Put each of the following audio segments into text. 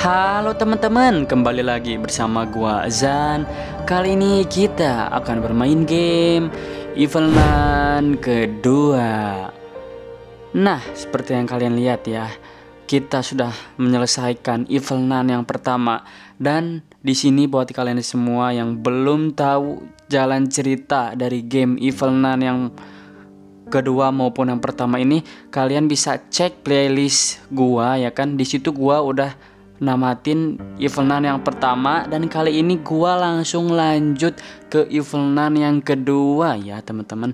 Halo teman-teman, kembali lagi bersama gua Zan Kali ini kita akan bermain game Evil Nun kedua. Nah, seperti yang kalian lihat ya, kita sudah menyelesaikan Evil Nun yang pertama dan di sini buat kalian semua yang belum tahu jalan cerita dari game Evil Nun yang kedua maupun yang pertama ini kalian bisa cek playlist gua ya kan di situ gua udah namatin nun yang pertama dan kali ini gua langsung lanjut ke nun yang kedua ya teman-teman.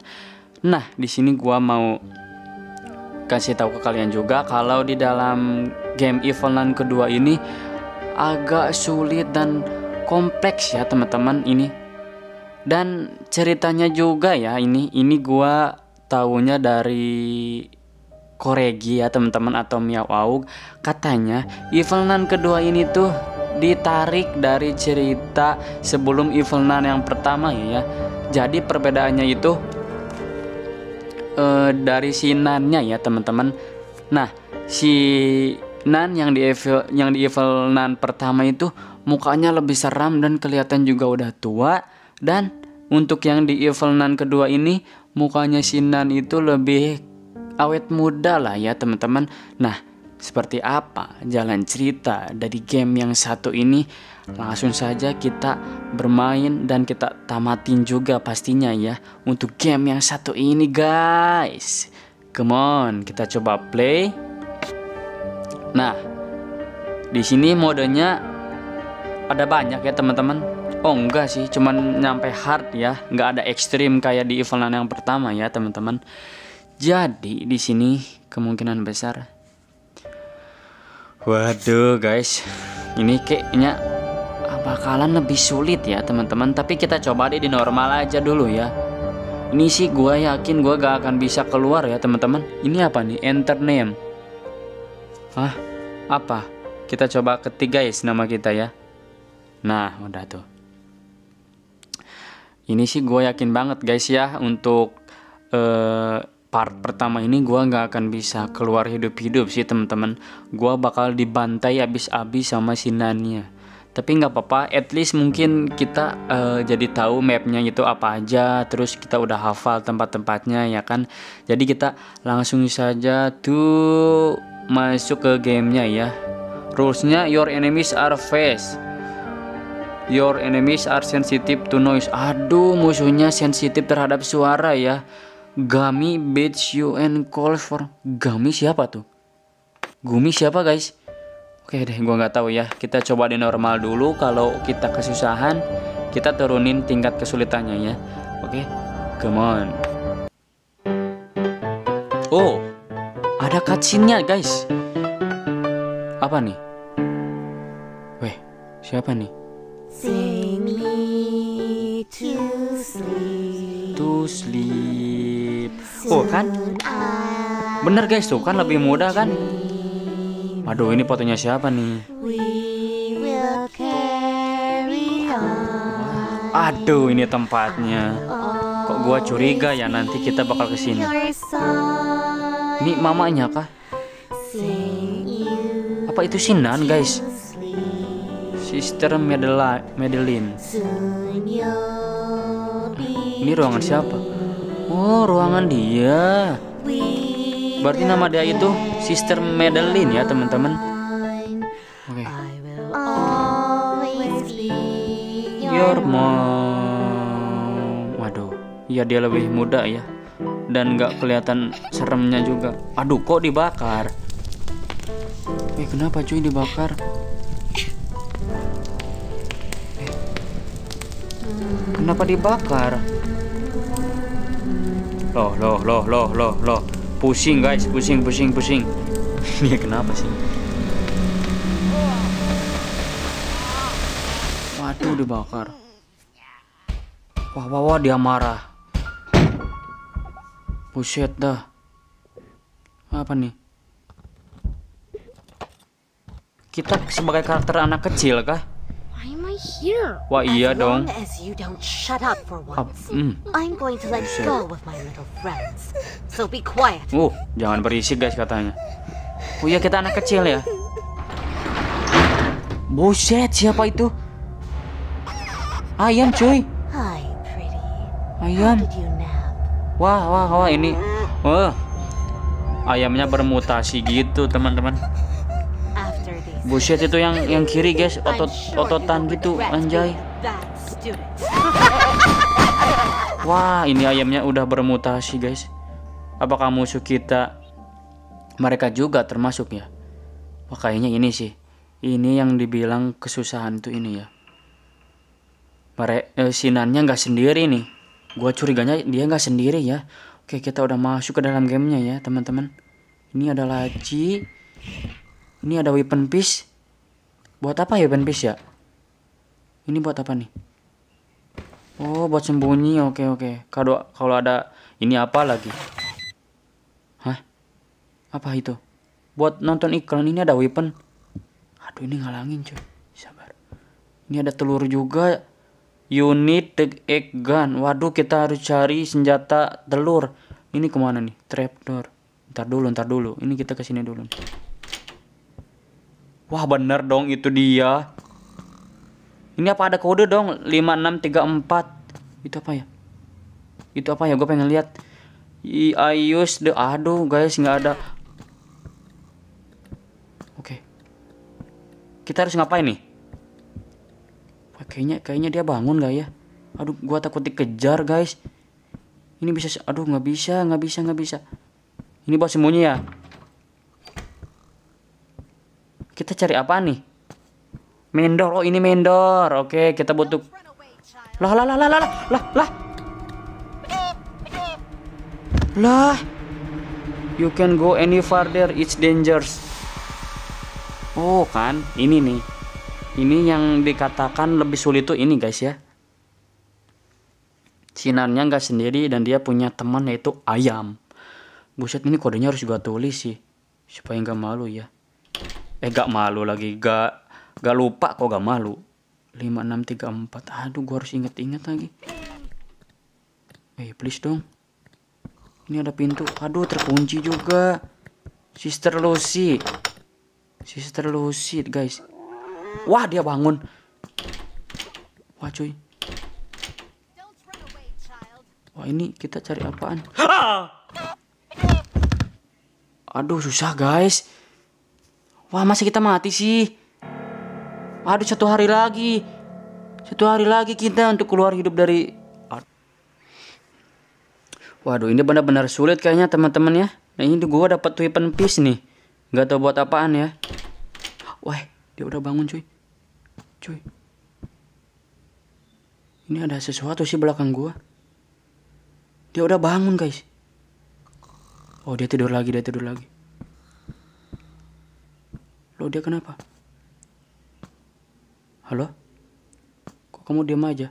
Nah di sini gua mau kasih tahu ke kalian juga kalau di dalam game nun kedua ini agak sulit dan kompleks ya teman-teman ini dan ceritanya juga ya ini ini gua tahunya dari Koregi ya teman-teman atau Miao Aug katanya Evil Nun kedua ini tuh ditarik dari cerita sebelum Evil Nun yang pertama ya, ya jadi perbedaannya itu uh, dari si Nannya ya teman-teman nah si Nan yang di Evil yang di Evil nun pertama itu mukanya lebih seram dan kelihatan juga udah tua dan untuk yang di Evil nun kedua ini mukanya si Nan itu lebih awet muda lah ya teman-teman. Nah, seperti apa jalan cerita dari game yang satu ini? Langsung saja kita bermain dan kita tamatin juga pastinya ya untuk game yang satu ini guys. Come on, kita coba play. Nah, di sini modenya ada banyak ya teman-teman. Oh enggak sih, cuman nyampe hard ya, nggak ada ekstrim kayak di event yang pertama ya teman-teman. Jadi di sini kemungkinan besar. Waduh guys, ini kayaknya bakalan lebih sulit ya teman-teman. Tapi kita coba deh di normal aja dulu ya. Ini sih gue yakin gue gak akan bisa keluar ya teman-teman. Ini apa nih? Enter name. Hah? Apa? Kita coba ketik guys nama kita ya. Nah udah tuh. Ini sih gue yakin banget guys ya untuk... Uh, part pertama ini gue nggak akan bisa keluar hidup-hidup sih teman-teman. Gue bakal dibantai abis-abis sama si Nania. Ya. Tapi nggak apa-apa, at least mungkin kita uh, jadi tahu mapnya itu apa aja, terus kita udah hafal tempat-tempatnya ya kan. Jadi kita langsung saja tuh masuk ke gamenya ya. Rulesnya your enemies are face. Your enemies are sensitive to noise. Aduh, musuhnya sensitif terhadap suara ya. Gummy, beats you and calls for Gummy siapa tuh? Gummy siapa guys? Oke deh, gua nggak tahu ya. Kita coba di normal dulu. Kalau kita kesusahan, kita turunin tingkat kesulitannya ya. Oke, come on. Oh, ada cutscene-nya guys. Apa nih? Weh, siapa nih? Sing me to sleep. To sleep. Oh kan? Bener guys tuh kan lebih mudah kan? Aduh ini fotonya siapa nih? Aduh ini tempatnya. Kok gua curiga ya nanti kita bakal kesini. Ini mamanya kah? Apa itu Sinan guys? Sister Medela Madeline. Ini ruangan siapa? Oh, ruangan dia. Berarti nama dia itu Sister Madeline ya, teman-teman. Oke. Okay. Your mom. Waduh, ya dia lebih muda ya. Dan nggak kelihatan seremnya juga. Aduh, kok dibakar? Eh, kenapa cuy dibakar? Eh, kenapa dibakar? loh loh loh loh loh loh pusing guys pusing pusing pusing ini kenapa sih waduh dibakar wah wah wah dia marah buset dah apa nih kita sebagai karakter anak kecil kah Wah iya dong. As Uh, jangan berisik guys katanya. Oh iya kita anak kecil ya. Buset, siapa itu? Ayam cuy. Ayam. Wah, wah, wah ini. Wah. Oh. Ayamnya bermutasi gitu, teman-teman buset itu yang yang kiri guys otot ototan gitu anjay wah ini ayamnya udah bermutasi guys apakah musuh kita mereka juga termasuk ya wah kayaknya ini sih ini yang dibilang kesusahan tuh ini ya Mere, eh, sinannya nggak sendiri nih Gua curiganya dia nggak sendiri ya oke kita udah masuk ke dalam gamenya ya teman-teman ini ada laci ini ada weapon piece. Buat apa ya weapon piece ya? Ini buat apa nih? Oh, buat sembunyi. Oke, oke. Kalau kalau ada ini apa lagi? Hah? Apa itu? Buat nonton iklan ini ada weapon. Aduh, ini ngalangin, cuy. Sabar. Ini ada telur juga. Unit the egg gun. Waduh, kita harus cari senjata telur. Ini kemana nih? Trapdoor. Ntar dulu, ntar dulu. Ini kita kesini dulu. Wah bener dong itu dia. Ini apa ada kode dong? 5634. Itu apa ya? Itu apa ya? Gue pengen lihat. I, I use the aduh guys nggak ada. Oke. Okay. Kita harus ngapain nih? kayaknya kayaknya dia bangun gak ya? Aduh, gua takut dikejar guys. Ini bisa aduh nggak bisa nggak bisa nggak bisa. Ini buat semuanya ya? Kita cari apa nih? Mendor. Oh, ini mendor. Oke, kita butuh Lah lah lah lah lah lah lah. Lah. You can go any farther, it's dangerous. Oh, kan? Ini nih. Ini yang dikatakan lebih sulit tuh ini, guys ya. Sinarnya nggak sendiri dan dia punya teman yaitu ayam. Buset, ini kodenya harus juga tulis sih. Supaya nggak malu ya eh gak malu lagi gak gak lupa kok gak malu 5634 aduh gue harus inget-inget lagi eh please dong ini ada pintu aduh terkunci juga sister Lucy sister Lucy guys wah dia bangun wah cuy wah ini kita cari apaan aduh susah guys Wah masa kita mati sih? Aduh satu hari lagi. Satu hari lagi kita untuk keluar hidup dari... Waduh ini benar-benar sulit kayaknya teman-teman ya. Nah ini gue dapet weapon piece nih. Gak tau buat apaan ya. Wah dia udah bangun cuy. Cuy. Ini ada sesuatu sih belakang gue. Dia udah bangun guys. Oh dia tidur lagi, dia tidur lagi. Loh dia kenapa? Halo? Kok kamu diam aja?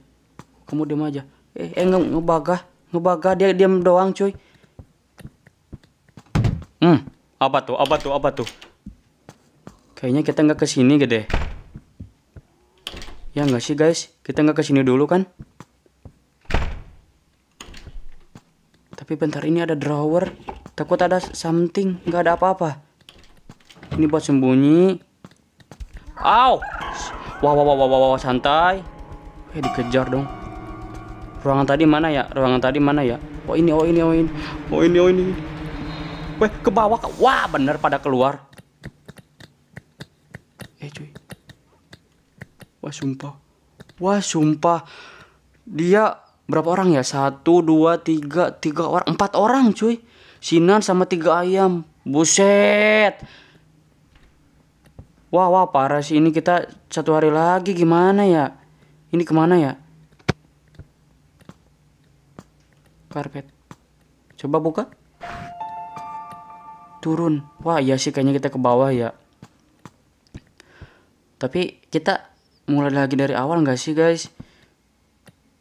kamu diam aja? Eh, eh nge ngebaga, ngebaga dia diam doang cuy. Hmm, apa tuh, apa tuh, apa tuh? Kayaknya kita nggak ke sini gede. Ya nggak sih guys, kita nggak ke sini dulu kan? Tapi bentar ini ada drawer, takut ada something, nggak ada apa-apa. Ini buat sembunyi. Au! Wah, wah, wah, wah, wah, santai. Eh, dikejar dong. Ruangan tadi mana ya? Ruangan tadi mana ya? Oh ini, oh ini, oh ini. Oh ini, oh ini. Wah ke bawah. Wah, bener pada keluar. Eh, cuy. Wah, sumpah. Wah, sumpah. Dia berapa orang ya? Satu, dua, tiga, tiga orang. Empat orang, cuy. Sinan sama tiga ayam. Buset. Wah, wah, parah sih. Ini kita satu hari lagi gimana ya? Ini kemana ya? Karpet. Coba buka. Turun. Wah, iya sih kayaknya kita ke bawah ya. Tapi kita mulai lagi dari awal nggak sih guys?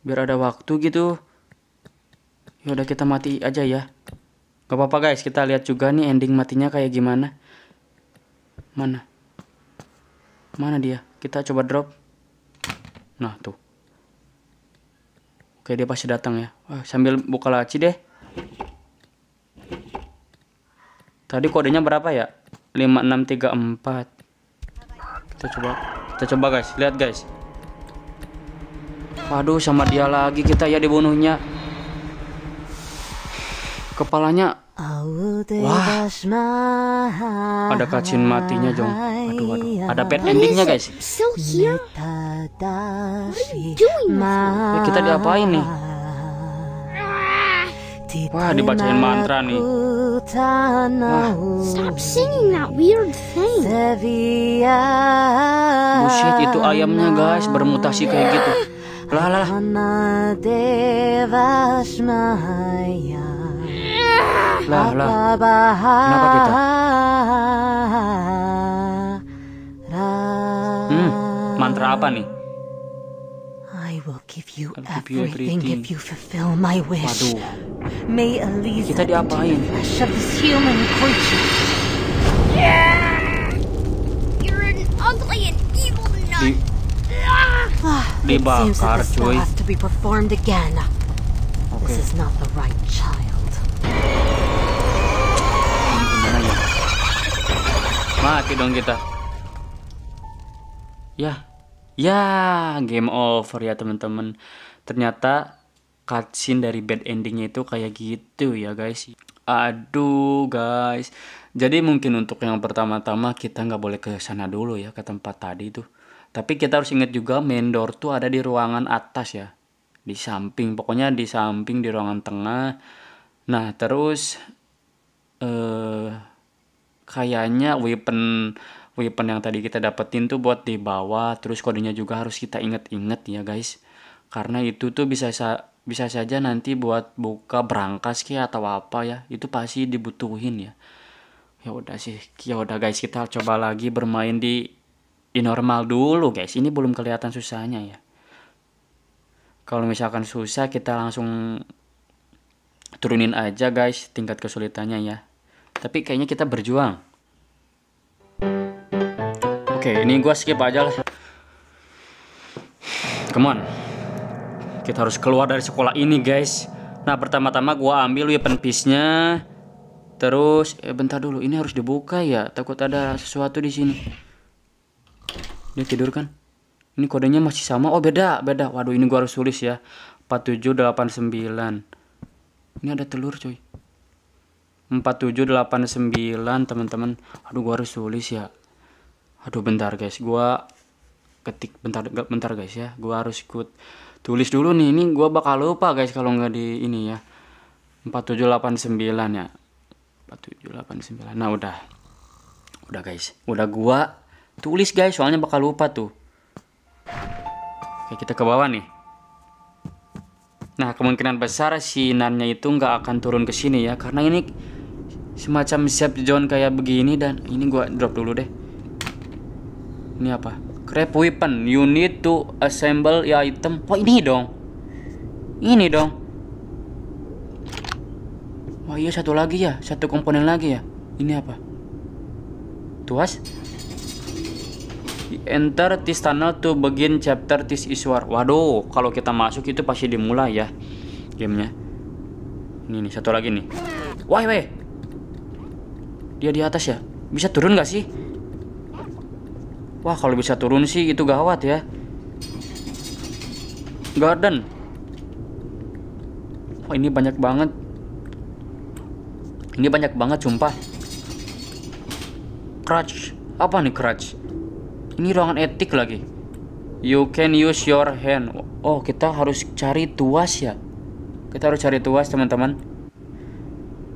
Biar ada waktu gitu. Yaudah kita mati aja ya. Gak apa-apa guys, kita lihat juga nih ending matinya kayak gimana. Mana? Mana dia? Kita coba drop. Nah, tuh. Oke, dia pasti datang ya. Wah, eh, sambil buka laci deh. Tadi kodenya berapa ya? 5634. Kita coba. Kita coba guys, lihat guys. Waduh, sama dia lagi kita ya dibunuhnya. Kepalanya Wah, ada kacin matinya Jong. Aduh, Ada bad endingnya guys. Ya, kita diapain nih? Wah, dibacain mantra nih. Wah. Stop singing that weird thing. Buset, itu ayamnya guys bermutasi kayak gitu. Lah lah. lah. Hala, hala. Kenapa Hmm, mantra apa nih? I will give you, everything, if you fulfill my wish. May Eliza Kita diapain? The of this human creature. Yeah! You're an ugly and evil nun. Di ah, ah it seems that this cuy. has to be performed again. Okay. This is not the right child. Mati dong kita. Ya. Ya, game over ya teman-teman. Ternyata cutscene dari bad endingnya itu kayak gitu ya guys. Aduh guys. Jadi mungkin untuk yang pertama-tama kita nggak boleh ke sana dulu ya ke tempat tadi tuh. Tapi kita harus ingat juga main door tuh ada di ruangan atas ya. Di samping, pokoknya di samping di ruangan tengah. Nah, terus eh uh, kayaknya weapon weapon yang tadi kita dapetin tuh buat dibawa terus kodenya juga harus kita inget-inget ya guys karena itu tuh bisa bisa saja nanti buat buka berangkas kayak atau apa ya itu pasti dibutuhin ya ya udah sih ya udah guys kita coba lagi bermain di di normal dulu guys ini belum kelihatan susahnya ya kalau misalkan susah kita langsung turunin aja guys tingkat kesulitannya ya tapi kayaknya kita berjuang oke ini gue skip aja lah come on kita harus keluar dari sekolah ini guys nah pertama-tama gue ambil weapon piece-nya terus eh, bentar dulu ini harus dibuka ya takut ada sesuatu di sini dia tidur kan ini kodenya masih sama oh beda beda waduh ini gue harus tulis ya 4789 ini ada telur coy 4789 teman-teman aduh gua harus tulis ya aduh bentar guys gua ketik bentar bentar guys ya gua harus ikut tulis dulu nih ini gua bakal lupa guys kalau nggak di ini ya 4789 ya 4789 nah udah udah guys udah gua tulis guys soalnya bakal lupa tuh oke kita ke bawah nih Nah, kemungkinan besar sinarnya itu nggak akan turun ke sini ya, karena ini semacam shape zone kayak begini dan ini gua drop dulu deh. Ini apa? Crap weapon. You need to assemble ya item. wah oh, ini dong. Ini dong. wah oh, iya satu lagi ya, satu komponen lagi ya. Ini apa? Tuas? Enter this tunnel to begin chapter this iswar. Waduh, kalau kita masuk itu pasti dimulai ya gamenya. Ini nih satu lagi nih. Wah, weh. Dia di atas ya. Bisa turun nggak sih? Wah, kalau bisa turun sih itu gawat ya. Garden. Wah, ini banyak banget. Ini banyak banget sumpah. Crutch. Apa nih crutch? Ini ruangan etik lagi. You can use your hand. Oh, kita harus cari tuas ya. Kita harus cari tuas, teman-teman.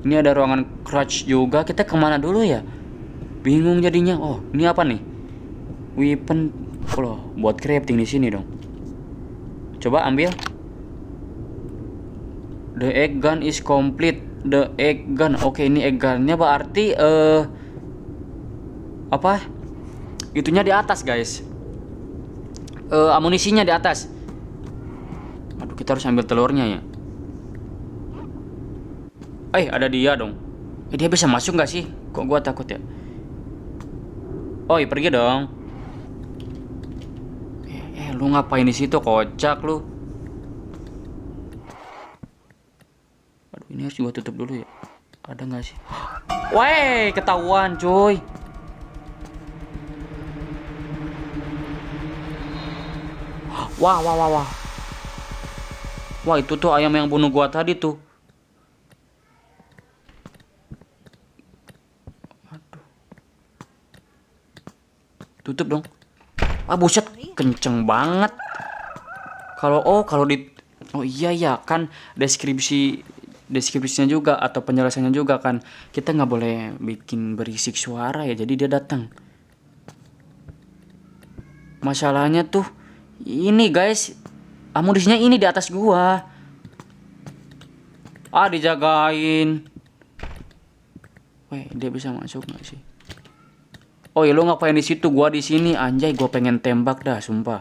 Ini ada ruangan crutch juga. Kita kemana dulu ya? Bingung jadinya. Oh, ini apa nih? Weapon. Loh, buat crafting di sini dong. Coba ambil. The egg gun is complete. The egg gun. Oke, ini egg gunnya berarti eh uh, apa? itunya di atas guys uh, amunisinya di atas aduh kita harus ambil telurnya ya eh ada dia dong eh, dia bisa masuk gak sih kok gua takut ya oi pergi dong eh, eh lu ngapain di situ kocak lu aduh ini harus gua tutup dulu ya ada gak sih Woi, ketahuan cuy Wah, wah, wah, wah. Wah, itu tuh ayam yang bunuh gua tadi tuh. Tutup dong. Ah, buset, kenceng banget. Kalau oh, kalau di Oh iya ya, kan deskripsi deskripsinya juga atau penjelasannya juga kan kita nggak boleh bikin berisik suara ya jadi dia datang masalahnya tuh ini guys amunisinya ini di atas gua ah dijagain weh dia bisa masuk nggak sih oh ya lo ngapain di situ gua di sini anjay gua pengen tembak dah sumpah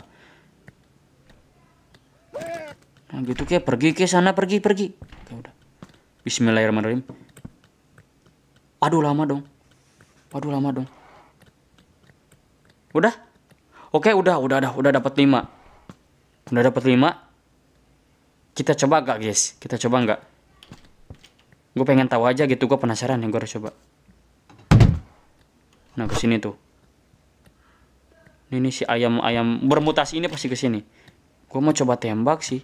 nah gitu kayak pergi ke sana pergi pergi Oke, udah Bismillahirrahmanirrahim aduh lama dong aduh lama dong udah Oke, udah, udah, udah, udah dapat 5. Udah dapat 5. Kita coba gak, guys? Kita coba nggak? Gue pengen tahu aja gitu, gue penasaran yang gue harus coba. Nah, ke sini tuh. Ini, si ayam-ayam bermutasi ini pasti ke sini. Gue mau coba tembak sih.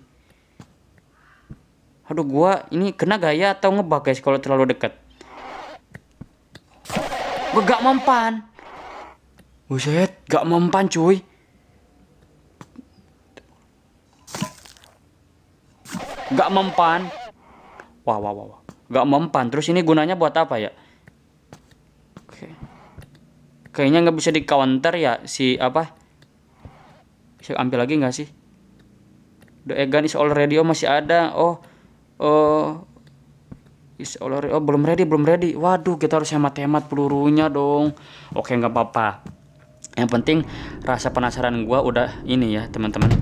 Aduh, gue ini kena gaya atau ngebug guys kalau terlalu dekat. Gue gak mempan. Buset, gak mempan cuy. Gak mempan. Wah, wah, wah, wah. Gak mempan. Terus ini gunanya buat apa ya? Oke. Kayaknya gak bisa di counter ya si apa? Bisa ambil lagi gak sih? The Egan is already oh masih ada. Oh, oh is already oh belum ready belum ready. Waduh kita harus hemat-hemat pelurunya dong. Oke gak apa-apa yang penting rasa penasaran gue udah ini ya teman-teman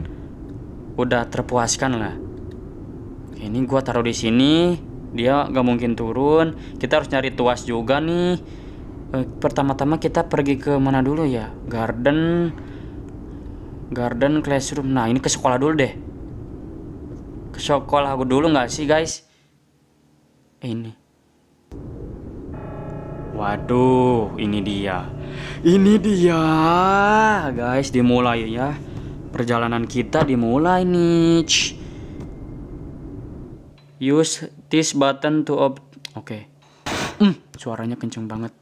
udah terpuaskan lah ini gue taruh di sini dia gak mungkin turun kita harus nyari tuas juga nih eh, pertama-tama kita pergi ke mana dulu ya garden garden classroom nah ini ke sekolah dulu deh ke sekolah aku dulu nggak sih guys ini Waduh, ini dia. Ini dia, guys, dimulai ya. Perjalanan kita dimulai nih. Use this button to op. Oke. Okay. Mm, suaranya kenceng banget.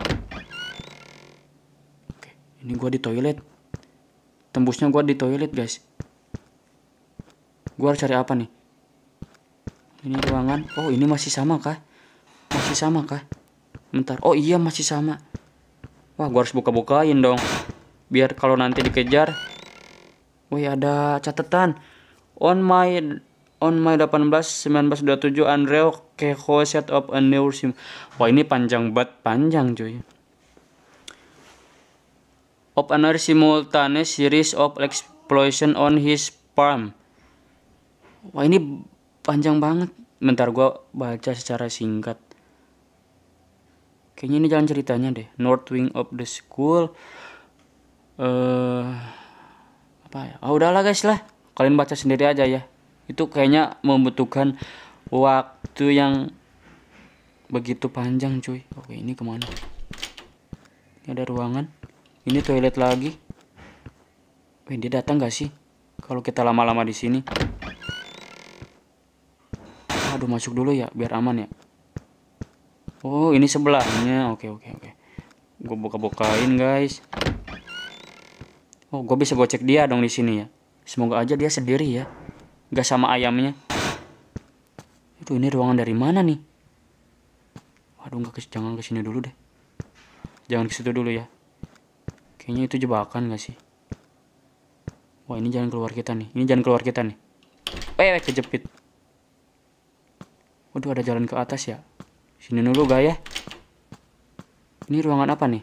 Oke, okay. ini gua di toilet. Tembusnya gua di toilet, guys. Gua harus cari apa nih? Ini ruangan. Oh, ini masih sama kah? Masih sama kah? Bentar. Oh iya masih sama. Wah, gua harus buka-bukain dong. Biar kalau nanti dikejar. Wih, ada catatan. On my on my 18 1927 Andreo Keho set up a new sim. Wah, ini panjang banget, panjang cuy. Of another simultaneous series of explosion on his palm Wah, ini panjang banget. Bentar gua baca secara singkat kayaknya ini jalan ceritanya deh North Wing of the School uh, apa ya oh udahlah guys lah kalian baca sendiri aja ya itu kayaknya membutuhkan waktu yang begitu panjang cuy oke ini kemana ini ada ruangan ini toilet lagi Wih, dia datang gak sih kalau kita lama-lama di sini aduh masuk dulu ya biar aman ya Oh, ini sebelahnya. Oke, oke, oke. Gue buka-bukain, guys. Oh, gue bisa gocek dia dong di sini ya. Semoga aja dia sendiri ya. Gak sama ayamnya. Itu ini ruangan dari mana nih? Waduh, gak jangan ke sini dulu deh. Jangan ke situ dulu ya. Kayaknya itu jebakan gak sih? Wah, ini jangan keluar kita nih. Ini jangan keluar kita nih. Eh, kejepit. Waduh, ada jalan ke atas ya. Sini dulu guys ya. Ini ruangan apa nih?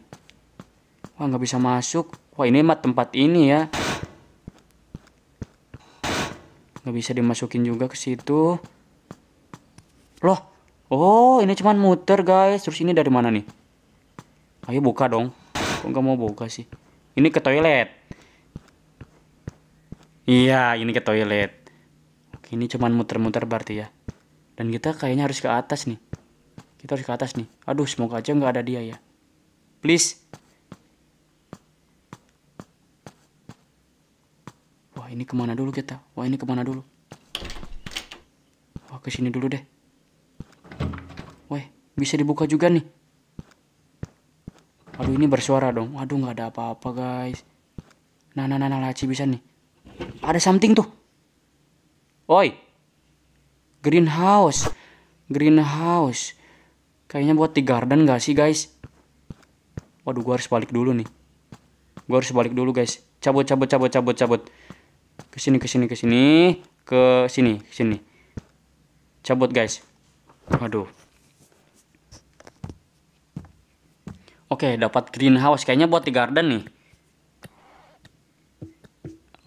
Wah nggak bisa masuk. Wah ini mah tempat ini ya. Nggak bisa dimasukin juga ke situ. Loh. Oh ini cuman muter guys. Terus ini dari mana nih? Ayo buka dong. Kok nggak mau buka sih? Ini ke toilet. Iya ini ke toilet. Oke, ini cuman muter-muter berarti ya. Dan kita kayaknya harus ke atas nih. Kita harus ke atas nih. Aduh, semoga aja nggak ada dia ya. Please. Wah, ini kemana dulu kita? Wah, ini kemana dulu? Wah, ke sini dulu deh. Wah, bisa dibuka juga nih. Aduh, ini bersuara dong. waduh nggak ada apa-apa, guys. Nah, nah, nah, nah, laci bisa nih. Ada something tuh. Oi. Greenhouse. Greenhouse. Kayaknya buat di garden gak sih guys? Waduh gue harus balik dulu nih. Gue harus balik dulu guys. Cabut cabut cabut cabut cabut. Kesini kesini kesini ke sini sini. Cabut guys. Waduh. Oke dapat greenhouse. Kayaknya buat di garden nih.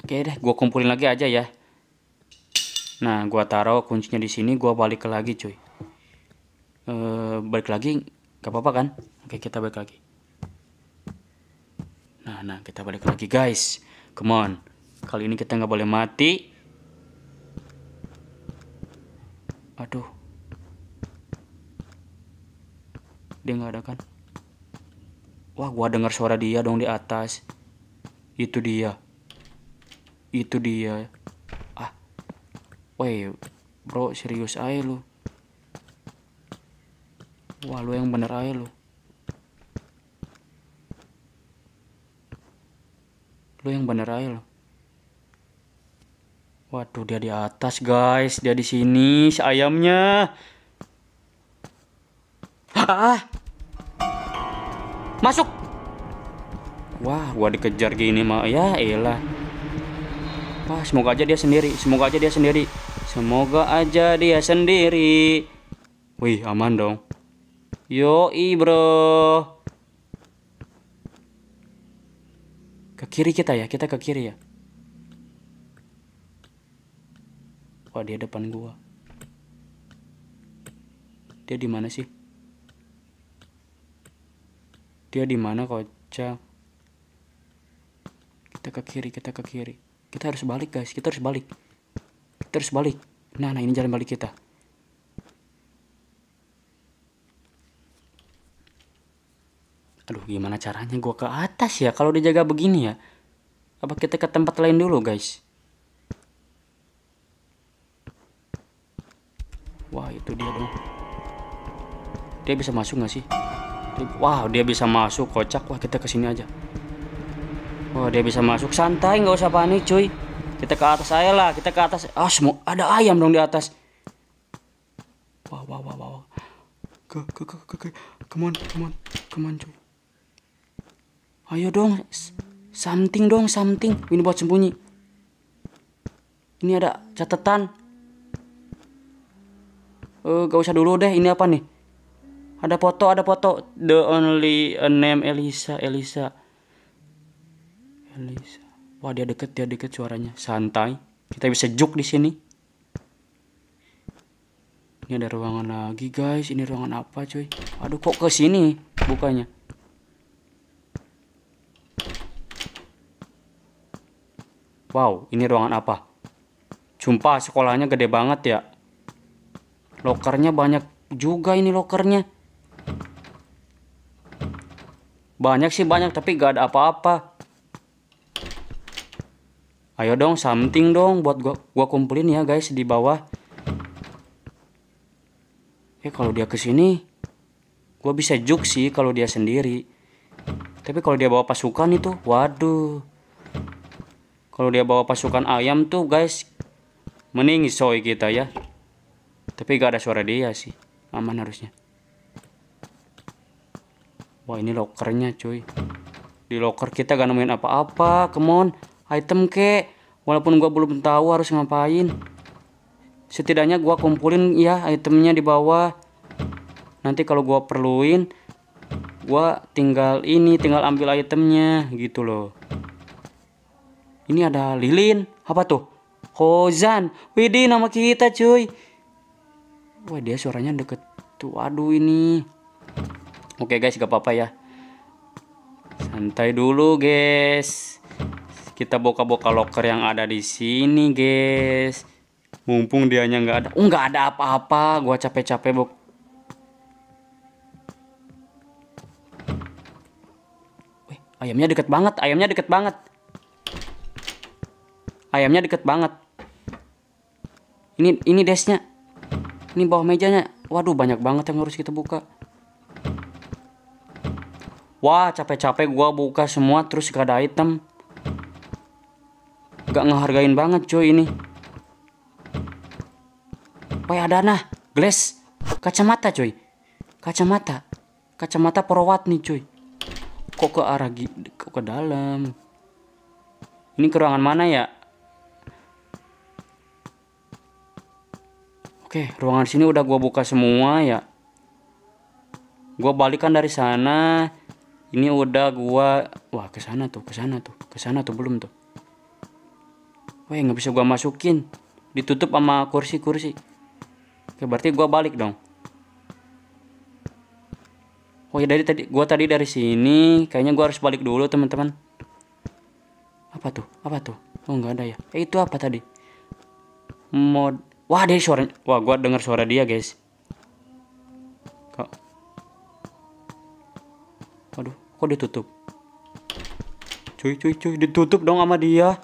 Oke deh gue kumpulin lagi aja ya. Nah gue taruh kuncinya di sini. Gue balik lagi cuy. Eh, balik lagi gak apa-apa kan oke kita balik lagi nah nah kita balik lagi guys come on kali ini kita nggak boleh mati aduh dia nggak ada kan wah gua dengar suara dia dong di atas itu dia itu dia ah woi bro serius aja lu Wah, lu yang bener aja lu. Lu yang bener aja lu. Waduh, dia di atas, guys. Dia di sini, si ayamnya. Ah. Masuk. Wah, gua dikejar gini mah. Ya elah. Wah, semoga aja dia sendiri. Semoga aja dia sendiri. Semoga aja dia sendiri. Wih, aman dong. Yoi bro. Ke kiri kita ya, kita ke kiri ya. Wah dia depan gua. Dia di mana sih? Dia di mana kocak? Kita ke kiri, kita ke kiri. Kita harus balik guys, kita harus balik. Kita harus balik. Nah, nah ini jalan balik kita. aduh gimana caranya gue ke atas ya kalau dijaga begini ya apa kita ke tempat lain dulu guys wah itu dia dong dia bisa masuk gak sih wah dia bisa masuk kocak wah kita kesini aja wah dia bisa masuk santai nggak usah panik cuy kita ke atas aja lah kita ke atas ah semua ada ayam dong di atas wah wah wah wah ke ke ke ke ke come on come on come on cuy Ayo dong, something dong, something. Ini buat sembunyi. Ini ada catatan. Uh, gak usah dulu deh, ini apa nih? Ada foto, ada foto. The only uh, name Elisa, Elisa. Elisa. Wah, dia deket, dia deket suaranya. Santai. Kita bisa juk di sini. Ini ada ruangan lagi, guys. Ini ruangan apa, cuy? Aduh, kok ke sini bukanya? Wow, ini ruangan apa? Jumpa sekolahnya gede banget ya. Lokernya banyak juga ini lokernya. Banyak sih banyak tapi gak ada apa-apa. Ayo dong something dong buat gua gua kumpulin ya guys di bawah. Eh kalau dia kesini gua bisa juk sih kalau dia sendiri. Tapi kalau dia bawa pasukan itu, waduh kalau dia bawa pasukan ayam tuh guys mending soy kita ya tapi gak ada suara dia sih aman harusnya wah ini lokernya cuy di locker kita gak nemuin apa-apa come on item ke walaupun gua belum tahu harus ngapain setidaknya gua kumpulin ya itemnya di bawah nanti kalau gua perluin gua tinggal ini tinggal ambil itemnya gitu loh ini ada lilin. Apa tuh? Kozan. Widih nama kita cuy. Wah dia suaranya deket. Tuh aduh ini. Oke guys gak apa-apa ya. Santai dulu guys. Kita buka-buka locker yang ada di sini guys. Mumpung dianya nggak ada. Oh ada apa-apa. Gua capek-capek bok. Ayamnya deket banget, ayamnya deket banget ayamnya deket banget ini ini desnya ini bawah mejanya waduh banyak banget yang harus kita buka wah capek-capek gua buka semua terus gak ada item gak ngehargain banget cuy ini woi ada ya, nah glass kacamata cuy kacamata kacamata perawat nih cuy kok ke arah kok ke dalam ini ke ruangan mana ya Oke, ruangan sini udah gua buka semua ya. Gua balikan dari sana. Ini udah gua wah ke sana tuh, ke sana tuh, ke sana tuh belum tuh. Wah, nggak bisa gua masukin. Ditutup sama kursi-kursi. Oke, berarti gua balik dong. Oh ya dari tadi gua tadi dari sini, kayaknya gua harus balik dulu, teman-teman. Apa tuh? Apa tuh? Oh, nggak ada ya. Eh, itu apa tadi? Mod Wah dia suara, wah gue dengar suara dia guys. Kok? Waduh, kok ditutup? Cuy, cuy, cuy, ditutup dong sama dia.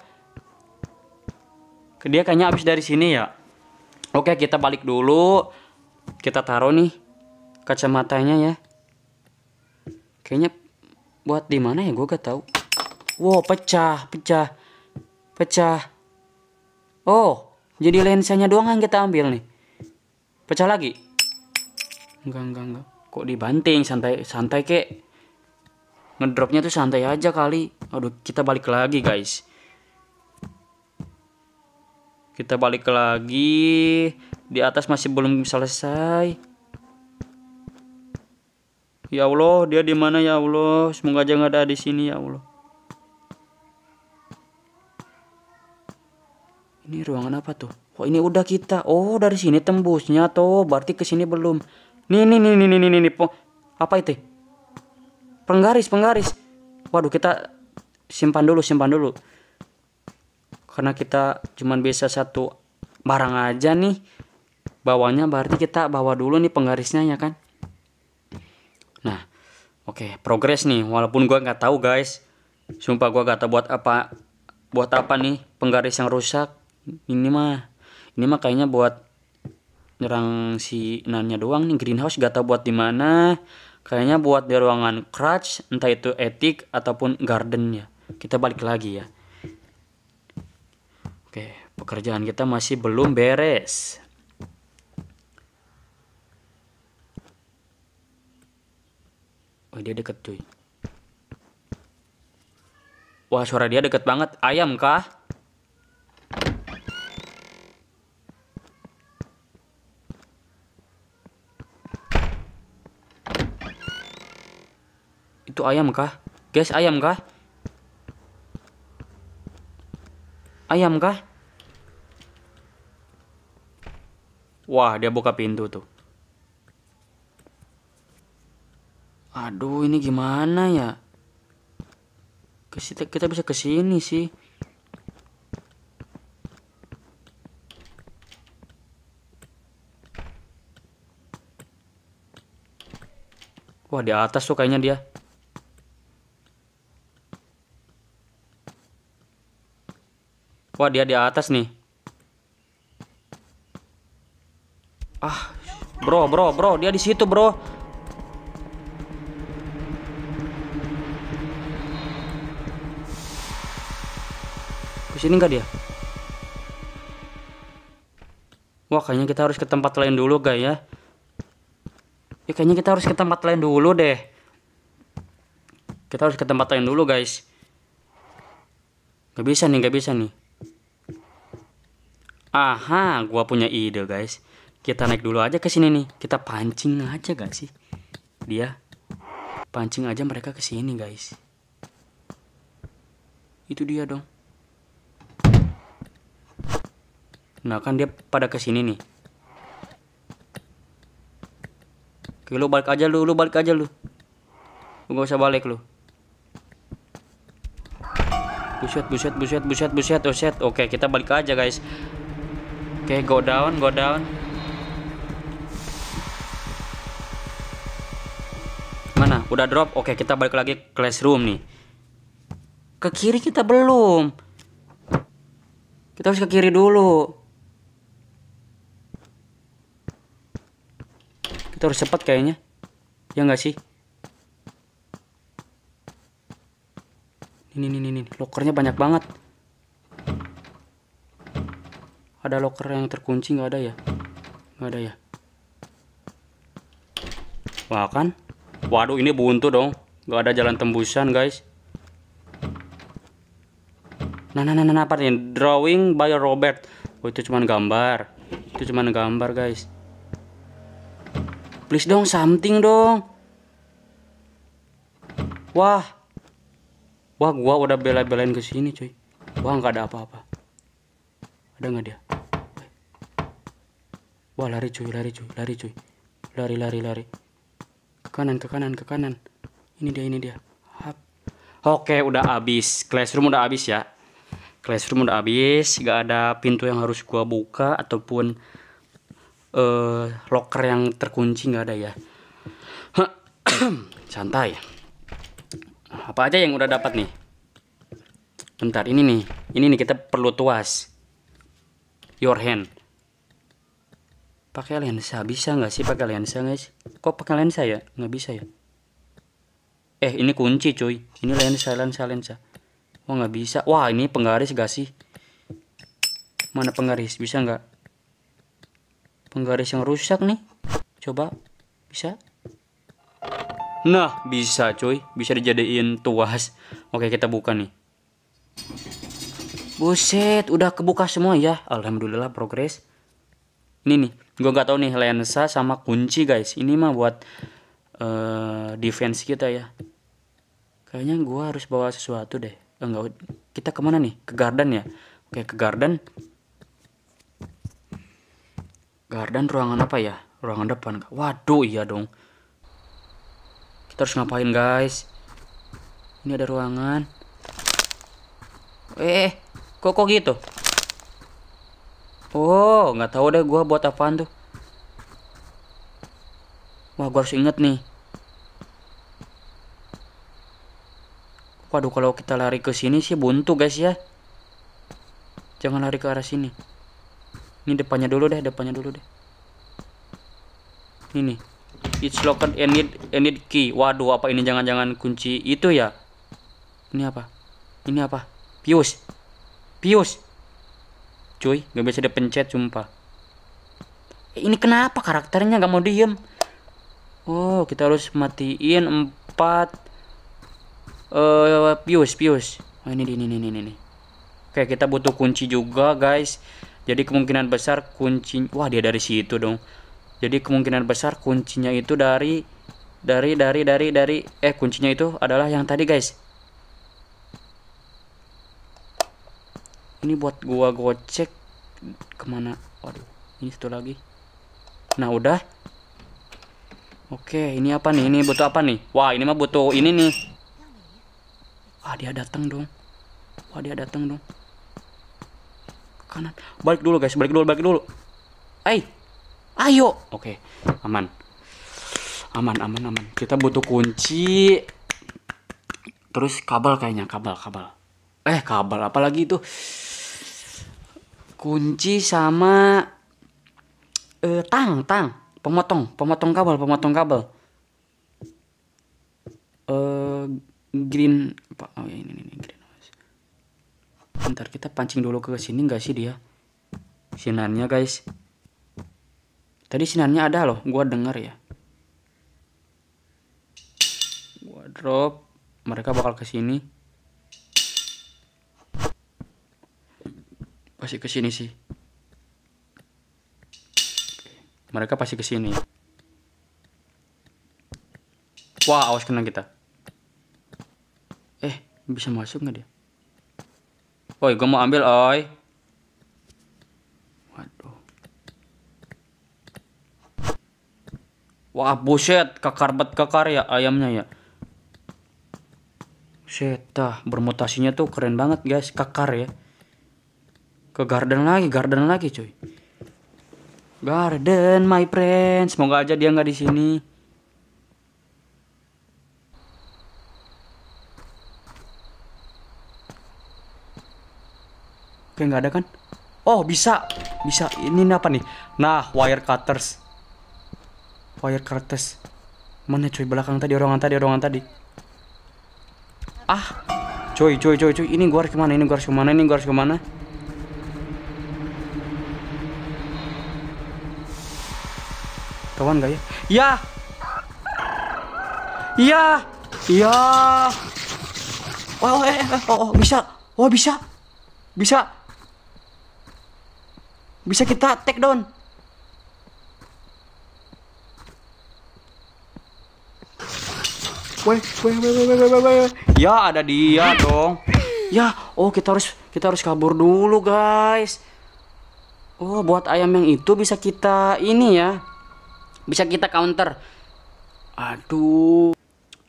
Dia kayaknya habis dari sini ya. Oke, kita balik dulu. Kita taruh nih kacamatanya ya. Kayaknya buat di mana ya? Gue gak tau. Wow, pecah, pecah, pecah. Oh, jadi lensanya doang yang kita ambil nih. Pecah lagi. Enggak, enggak, enggak. Kok dibanting santai santai kek. Ngedropnya tuh santai aja kali. Aduh, kita balik lagi, guys. Kita balik lagi. Di atas masih belum selesai. Ya Allah, dia di mana ya Allah? Semoga aja nggak ada di sini ya Allah. Ini ruangan apa tuh? Oh ini udah kita. Oh dari sini tembusnya tuh. Berarti ke sini belum. Nih nih nih nih nih nih nih. Apa itu? Penggaris penggaris. Waduh kita simpan dulu simpan dulu. Karena kita cuman bisa satu barang aja nih. Bawanya berarti kita bawa dulu nih penggarisnya ya kan. Nah, oke okay, progres nih. Walaupun gua nggak tahu guys. Sumpah gua gak tahu buat apa buat apa nih penggaris yang rusak ini mah ini mah kayaknya buat nyerang si Nanya doang nih greenhouse gak tau buat di mana kayaknya buat di ruangan crutch entah itu etik ataupun garden ya kita balik lagi ya oke pekerjaan kita masih belum beres oh dia deket cuy wah suara dia deket banget ayam kah Itu ayam kah? Guys, ayam kah? Ayam kah? Wah, dia buka pintu tuh. Aduh, ini gimana ya? Kita kita bisa ke sini sih. Wah, di atas tuh kayaknya dia. Wah dia di atas nih. Ah, bro, bro, bro, dia di situ bro. Ke sini nggak dia? Wah kayaknya kita harus ke tempat lain dulu guys ya. Ya kayaknya kita harus ke tempat lain dulu deh. Kita harus ke tempat lain dulu guys. Gak bisa nih, gak bisa nih. Aha, gua punya ide guys. Kita naik dulu aja ke sini nih. Kita pancing aja gak sih? Dia pancing aja mereka ke sini guys. Itu dia dong. Nah kan dia pada ke sini nih. Oke lu balik aja lu, lu balik aja lu. Lu gak usah balik lu. Buset, buset, buset, buset, buset, buset. Oh, Oke, kita balik aja guys okay, go down go down mana udah drop oke okay, kita balik lagi ke classroom nih ke kiri kita belum kita harus ke kiri dulu kita harus cepat kayaknya ya enggak sih ini ini ini lokernya banyak banget ada locker yang terkunci nggak ada ya nggak ada ya wah kan waduh ini buntu dong nggak ada jalan tembusan guys nah, nah nah nah, nah apa nih drawing by Robert oh, itu cuman gambar itu cuman gambar guys please dong something dong wah wah gua udah bela-belain kesini cuy wah nggak ada apa-apa ada nggak dia Wah lari cuy, lari cuy, lari cuy. Lari, lari, lari. Ke kanan, ke kanan, ke kanan. Ini dia, ini dia. Hap. Oke, udah habis. Classroom udah habis ya. Classroom udah habis. Gak ada pintu yang harus gua buka ataupun uh, locker yang terkunci gak ada ya. Santai. Apa aja yang udah dapat nih? Bentar, ini nih. Ini nih kita perlu tuas. Your hand pakai lensa bisa nggak sih pakai lensa guys kok pakai lensa ya nggak bisa ya eh ini kunci cuy ini lensa lensa lensa wah nggak bisa wah ini penggaris gak sih mana penggaris bisa nggak penggaris yang rusak nih coba bisa nah bisa cuy bisa dijadiin tuas oke kita buka nih buset udah kebuka semua ya alhamdulillah progres ini nih gue nggak tau nih lensa sama kunci guys ini mah buat uh, defense kita ya kayaknya gue harus bawa sesuatu deh enggak eh, kita kemana nih ke garden ya oke ke garden garden ruangan apa ya ruangan depan waduh iya dong kita harus ngapain guys ini ada ruangan eh, eh kok kok gitu Oh, nggak tahu deh gua buat apaan tuh. Wah, gua harus inget nih. Waduh, kalau kita lari ke sini sih buntu guys ya. Jangan lari ke arah sini. Ini depannya dulu deh, depannya dulu deh. Ini nih. It's locked and need, and need key. Waduh, apa ini jangan-jangan kunci itu ya? Ini apa? Ini apa? Pius. Pius cuy nggak bisa dipencet sumpah eh, ini kenapa karakternya gak mau diem oh kita harus matiin empat uh, pius pius oh, ini ini ini ini, ini. oke kita butuh kunci juga guys jadi kemungkinan besar kunci wah dia dari situ dong jadi kemungkinan besar kuncinya itu dari dari dari dari dari eh kuncinya itu adalah yang tadi guys ini buat gua gocek kemana waduh ini satu lagi nah udah oke ini apa nih ini butuh apa nih wah ini mah butuh ini nih ah dia datang dong wah dia datang dong ke kanan balik dulu guys balik dulu balik dulu Ay, ayo oke aman aman aman aman kita butuh kunci terus kabel kayaknya kabel kabel eh kabel apalagi itu kunci sama eh, tang tang pemotong pemotong kabel pemotong kabel eh green apa oh ya ini ini, ini green ntar kita pancing dulu ke sini nggak sih dia sinarnya guys tadi sinarnya ada loh gua denger ya gua drop mereka bakal ke sini pasti sini sih mereka pasti ke sini. wah awas kena kita eh bisa masuk nggak dia oi gue mau ambil oi waduh wah buset kakar bet kakar ya ayamnya ya Setah, bermutasinya tuh keren banget guys, kakar ya ke garden lagi garden lagi cuy garden my friend semoga aja dia nggak di sini oke nggak ada kan oh bisa bisa ini apa nih nah wire cutters wire cutters mana cuy belakang tadi ruangan tadi ruangan tadi ah cuy cuy cuy cuy ini gua harus kemana ini gua harus kemana ini gua harus kemana kawan gak ya? Ya. ya. Iya. iya. iya. Oh, eh, eh, eh, oh, oh, bisa. Oh, bisa. Bisa. Bisa kita take down. Wei, weh, weh, weh, weh, weh, weh. Ya, ada dia dong. Ya, oh kita harus kita harus kabur dulu, guys. Oh, buat ayam yang itu bisa kita ini ya bisa kita counter aduh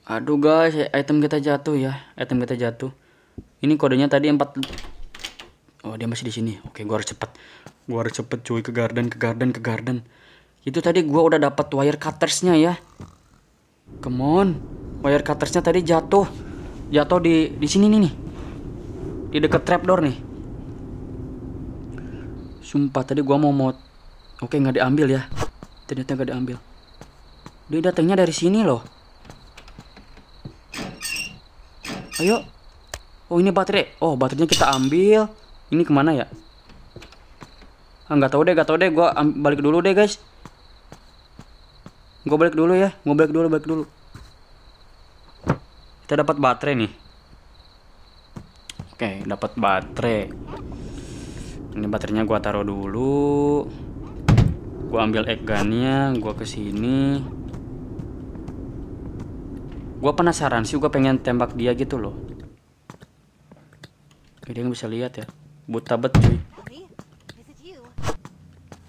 aduh guys item kita jatuh ya item kita jatuh ini kodenya tadi 4 oh dia masih di sini oke gua harus cepet gua harus cepet cuy ke garden ke garden ke garden itu tadi gua udah dapat wire cuttersnya ya come on wire cuttersnya tadi jatuh jatuh di di sini nih nih di deket trapdoor nih sumpah tadi gua mau mau oke nggak diambil ya ternyata gak diambil dia datangnya dari sini loh ayo oh ini baterai oh baterainya kita ambil ini kemana ya ah, nggak tahu deh nggak tahu deh gue balik dulu deh guys gue balik dulu ya gue balik dulu balik dulu kita dapat baterai nih oke dapat baterai ini baterainya gue taruh dulu gue ambil egg gunnya gue kesini gue penasaran sih gue pengen tembak dia gitu loh Oke, dia bisa lihat ya buta bet cuy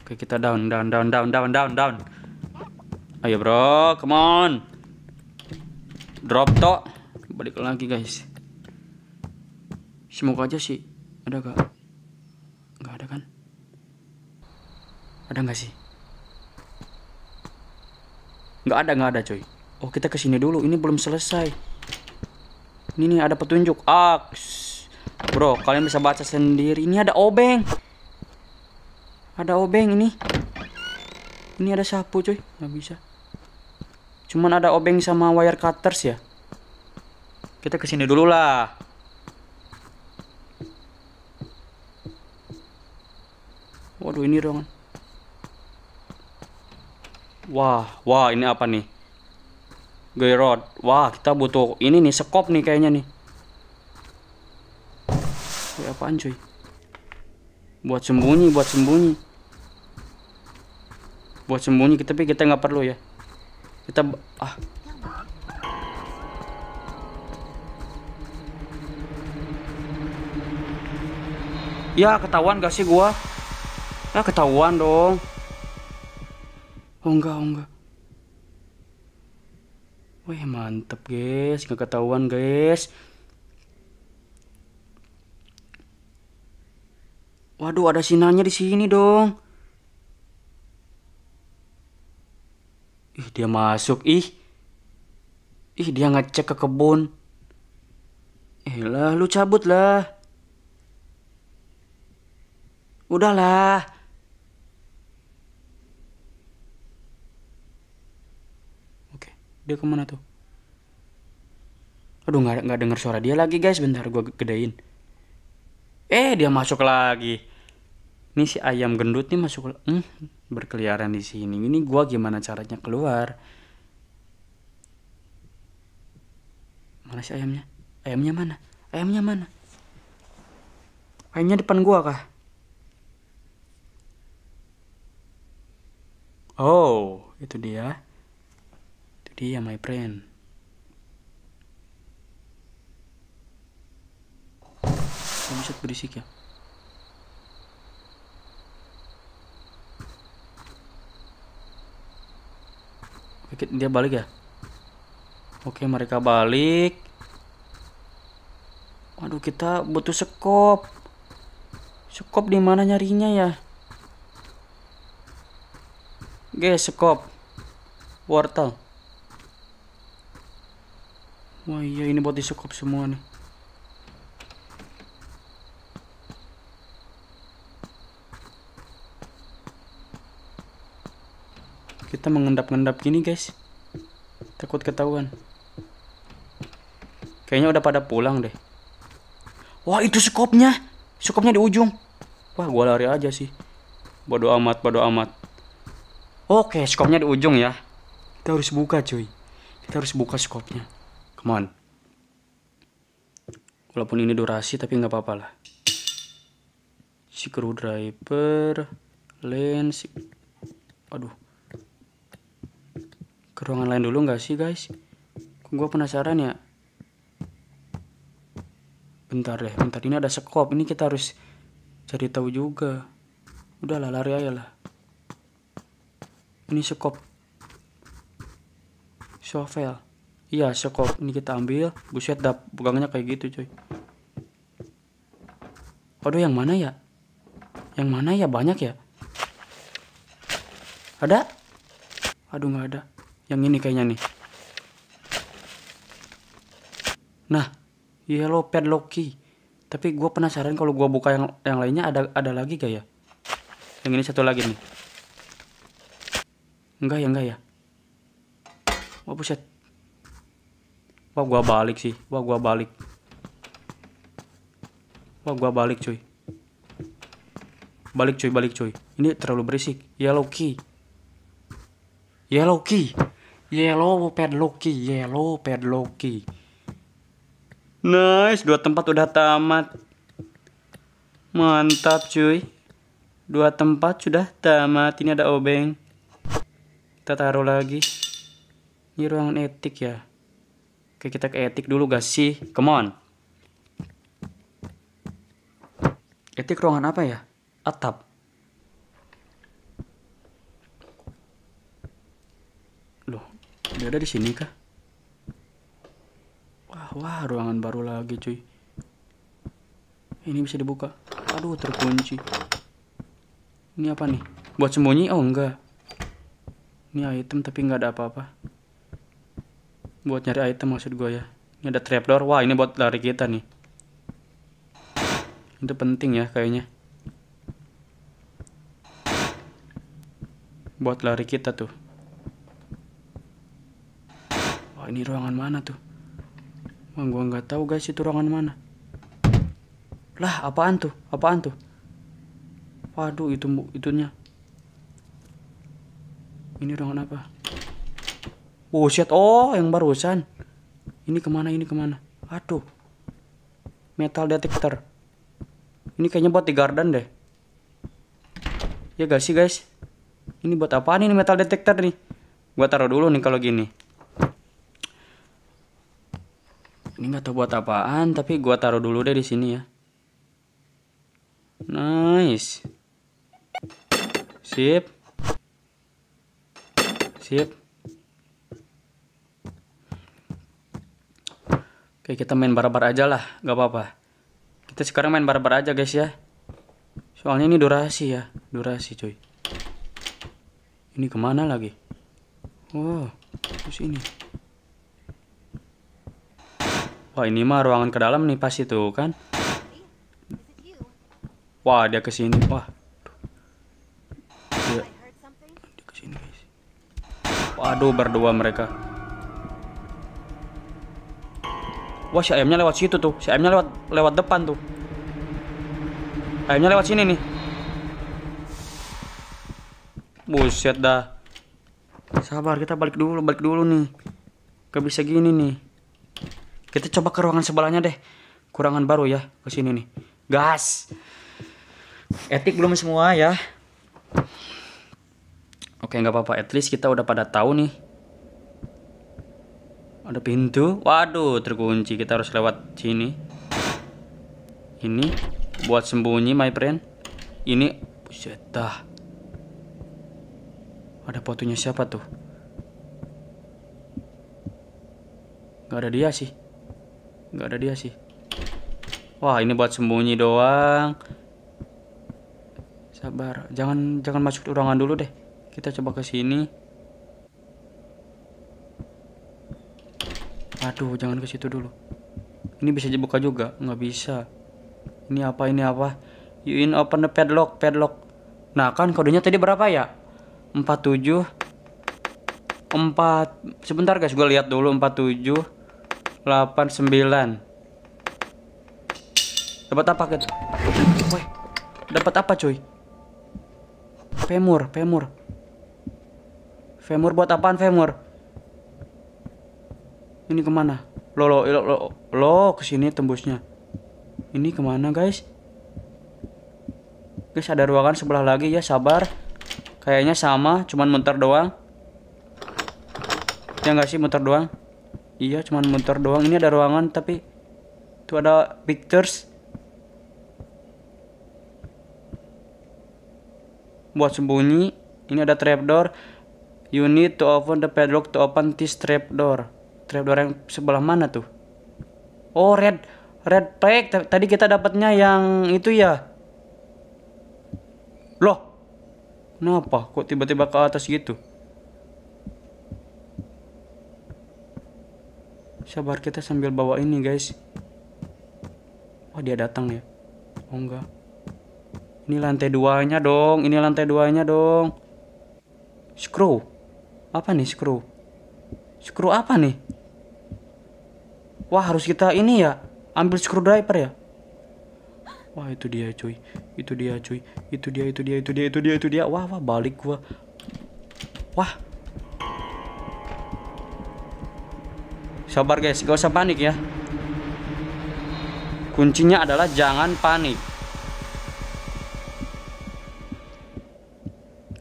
Oke kita down down down down down down down ayo bro come on drop to balik lagi guys semoga aja sih ada gak gak ada kan ada gak sih Nggak ada, nggak ada coy. Oh, kita kesini dulu. Ini belum selesai. Ini nih ada petunjuk. Aks. Bro, kalian bisa baca sendiri. Ini ada obeng. Ada obeng ini. Ini ada sapu coy. Nggak bisa. Cuman ada obeng sama wire cutters ya. Kita kesini dulu lah. Waduh ini ruangan Wah, wah ini apa nih? rod? Wah, kita butuh ini nih sekop nih kayaknya nih. Wih, apaan cuy? Buat sembunyi, buat sembunyi. Buat sembunyi, kita tapi kita nggak perlu ya. Kita ah. Ya, ketahuan gak sih gua? Ya ketahuan dong. Oh enggak, oh enggak. Wih mantep guys, nggak ketahuan guys. Waduh ada sinarnya di sini dong. Ih dia masuk ih. Ih dia ngecek ke kebun. Eh lah lu cabut lah. Udahlah. dia kemana tuh aduh nggak nggak dengar suara dia lagi guys bentar gue gedein eh dia masuk lagi ini si ayam gendut nih masuk hmm, berkeliaran di sini ini gue gimana caranya keluar mana si ayamnya ayamnya mana ayamnya mana ayamnya depan gue kah oh itu dia ya my friend. bisa berisik ya. Oke, dia balik ya. Oke, mereka balik. Waduh, kita butuh sekop. Sekop di mana nyarinya ya? oke sekop. Wortel. Wah iya ini buat disekop semua nih. Kita mengendap-endap gini guys. Takut ketahuan. Kayaknya udah pada pulang deh. Wah itu skopnya. Skopnya di ujung. Wah gua lari aja sih. Bodo amat, bodo amat. Oke, skopnya di ujung ya. Kita harus buka cuy. Kita harus buka skopnya. Come on. Walaupun ini durasi tapi nggak apa-apa lah. Screwdriver, lens. Aduh. Ke ruangan lain dulu nggak sih guys? Gue penasaran ya. Bentar deh, bentar. Ini ada sekop. Ini kita harus cari tahu juga. Udahlah lari aja lah. Ini sekop. Shovel iya sekop ini kita ambil buset dap pegangnya kayak gitu coy aduh yang mana ya yang mana ya banyak ya ada aduh nggak ada yang ini kayaknya nih nah yellow pad Loki tapi gue penasaran kalau gue buka yang yang lainnya ada ada lagi gak ya yang ini satu lagi nih enggak ya enggak ya oh buset Wah gua balik sih. Wah gua balik. Wah gua balik cuy. Balik cuy, balik cuy. Ini terlalu berisik. Yellow ya, key. Yellow ya, key. Yellow ya, padlock key. Yellow padlock key. Nice, dua tempat udah tamat. Mantap cuy. Dua tempat sudah tamat. Ini ada obeng. Kita taruh lagi. Ini ruangan etik ya. Oke, kita ke etik dulu gak sih? Come on. Etik ruangan apa ya? Atap. Loh, dia ada di sini kah? Wah, wah, ruangan baru lagi cuy. Ini bisa dibuka. Aduh, terkunci. Ini apa nih? Buat sembunyi? Oh, enggak. Ini item tapi nggak ada apa-apa buat nyari item maksud gue ya ini ada trapdoor wah ini buat lari kita nih itu penting ya kayaknya buat lari kita tuh wah ini ruangan mana tuh wah gue nggak tahu guys itu ruangan mana lah apaan tuh apaan tuh waduh itu itunya ini ruangan apa Buset, oh, oh yang barusan. Ini kemana, ini kemana. Aduh. Metal detector. Ini kayaknya buat di garden deh. Ya gak sih guys? Ini buat apa ini metal detector nih? Gua taruh dulu nih kalau gini. Ini nggak tahu buat apaan, tapi gua taruh dulu deh di sini ya. Nice. Sip. Sip. Oke, kita main barbar -bar aja lah, gak apa-apa. Kita sekarang main barbar -bar aja, guys ya. Soalnya ini durasi ya, durasi cuy. Ini kemana lagi? Oh, terus ini. Wah, ini mah ruangan ke dalam nih pasti tuh kan. Wah, dia ke sini. Wah. Dia, Waduh, berdua mereka. Wah si ayamnya lewat situ tuh Si ayamnya lewat lewat depan tuh Ayamnya lewat sini nih Buset dah Sabar kita balik dulu Balik dulu nih Gak bisa gini nih Kita coba ke ruangan sebelahnya deh Kurangan baru ya ke sini nih Gas Etik belum semua ya Oke nggak apa-apa At least kita udah pada tahu nih ada pintu waduh terkunci kita harus lewat sini ini buat sembunyi my friend ini buset ada fotonya siapa tuh nggak ada dia sih nggak ada dia sih wah ini buat sembunyi doang sabar jangan jangan masuk ruangan dulu deh kita coba ke sini Aduh, jangan ke situ dulu. Ini bisa dibuka juga? Nggak bisa. Ini apa, ini apa? You in open the padlock, padlock. Nah, kan kodenya tadi berapa ya? 47. 4, sebentar guys, gue lihat dulu. 47, 89. Dapat apa gitu? Woi, dapat apa cuy? Femur, femur. Femur buat apaan femur? ini kemana lo lo lo lo, lo kesini tembusnya ini kemana guys guys ada ruangan sebelah lagi ya sabar kayaknya sama cuman muter doang ya nggak sih muter doang iya cuman muter doang ini ada ruangan tapi itu ada pictures buat sembunyi ini ada trapdoor you need to open the padlock to open this trapdoor trapdoor orang sebelah mana tuh oh red red flag tadi kita dapatnya yang itu ya loh kenapa kok tiba-tiba ke atas gitu sabar kita sambil bawa ini guys oh dia datang ya oh enggak ini lantai duanya dong ini lantai duanya dong screw apa nih screw screw apa nih Wah harus kita ini ya ambil screwdriver ya. Wah itu dia cuy, itu dia cuy, itu dia itu dia itu dia itu dia itu dia. Wah wah balik gua. Wah. Sabar guys, gak usah panik ya. Kuncinya adalah jangan panik.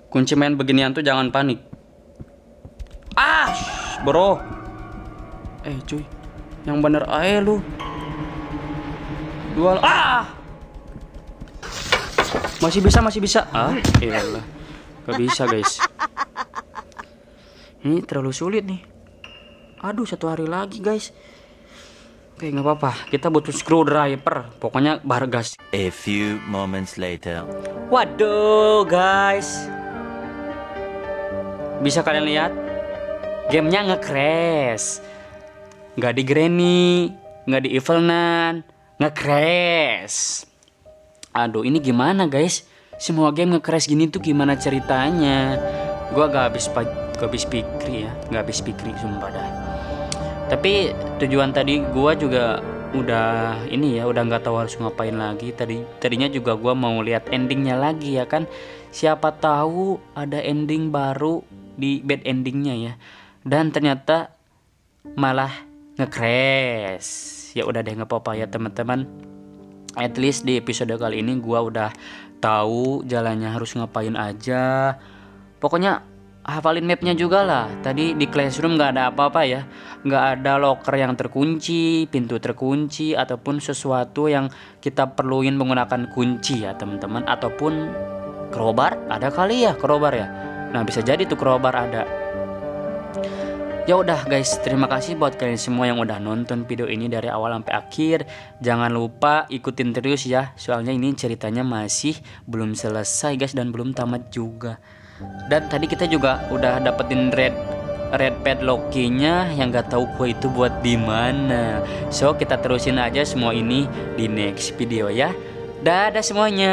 Kunci main beginian tuh jangan panik. Ah, bro. Eh cuy. Yang bener ae lu. dua Ah! Masih bisa, masih bisa. Ah, iyalah. Gak bisa, guys. Ini terlalu sulit nih. Aduh, satu hari lagi, guys. Oke, nggak apa-apa. Kita butuh screwdriver. Pokoknya bargas. A few moments later. Waduh, guys. Bisa kalian lihat? Gamenya nge-crash nggak di Granny, nggak di Evelnan, nggak crash. Aduh, ini gimana guys? Semua game nggak crash gini tuh gimana ceritanya? Gua gak habis gak habis pikir ya, nggak habis pikir sumpah dah. Tapi tujuan tadi gua juga udah ini ya, udah nggak tahu harus ngapain lagi. Tadi tadinya juga gua mau lihat endingnya lagi ya kan. Siapa tahu ada ending baru di bad endingnya ya. Dan ternyata malah ngecrash ya udah deh nggak apa-apa ya teman-teman at least di episode kali ini gue udah tahu jalannya harus ngapain aja pokoknya hafalin mapnya juga lah tadi di classroom nggak ada apa-apa ya nggak ada locker yang terkunci pintu terkunci ataupun sesuatu yang kita perluin menggunakan kunci ya teman-teman ataupun crowbar ada kali ya crowbar ya nah bisa jadi tuh crowbar ada Ya udah guys, terima kasih buat kalian semua yang udah nonton video ini dari awal sampai akhir. Jangan lupa ikutin terus ya, soalnya ini ceritanya masih belum selesai guys dan belum tamat juga. Dan tadi kita juga udah dapetin red red pad Loki-nya yang gak tahu kue itu buat di mana. So kita terusin aja semua ini di next video ya. Dadah semuanya.